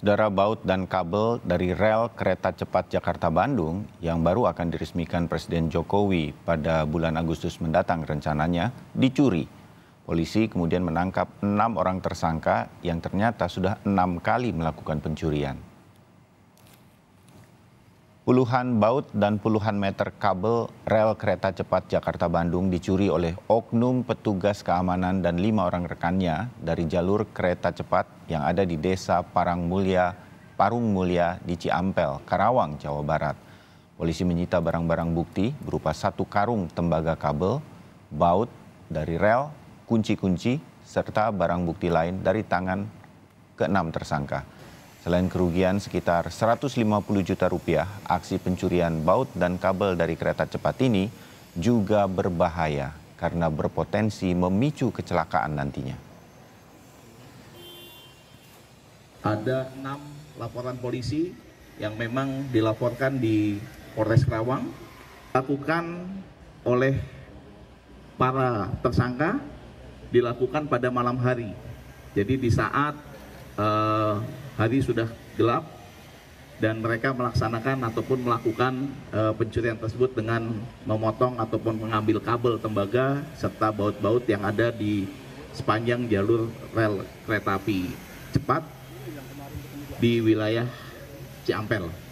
Saudara baut dan kabel dari rel kereta cepat Jakarta-Bandung yang baru akan diresmikan Presiden Jokowi pada bulan Agustus mendatang rencananya dicuri. Polisi kemudian menangkap enam orang tersangka yang ternyata sudah enam kali melakukan pencurian. Puluhan baut dan puluhan meter kabel rel kereta cepat Jakarta-Bandung dicuri oleh oknum petugas keamanan dan lima orang rekannya dari jalur kereta cepat yang ada di desa Parang Mulia, Parung Mulia di Ciampel, Karawang, Jawa Barat. Polisi menyita barang-barang bukti berupa satu karung tembaga kabel, baut dari rel, kunci-kunci, serta barang bukti lain dari tangan keenam tersangka. Selain kerugian sekitar 150 juta rupiah, aksi pencurian baut dan kabel dari kereta cepat ini juga berbahaya karena berpotensi memicu kecelakaan nantinya. Ada enam laporan polisi yang memang dilaporkan di Polres Kerawang, lakukan oleh para tersangka dilakukan pada malam hari. Jadi di saat uh, hari sudah gelap dan mereka melaksanakan ataupun melakukan uh, pencurian tersebut dengan memotong ataupun mengambil kabel tembaga serta baut-baut yang ada di sepanjang jalur rel kereta api cepat di wilayah Ciampel.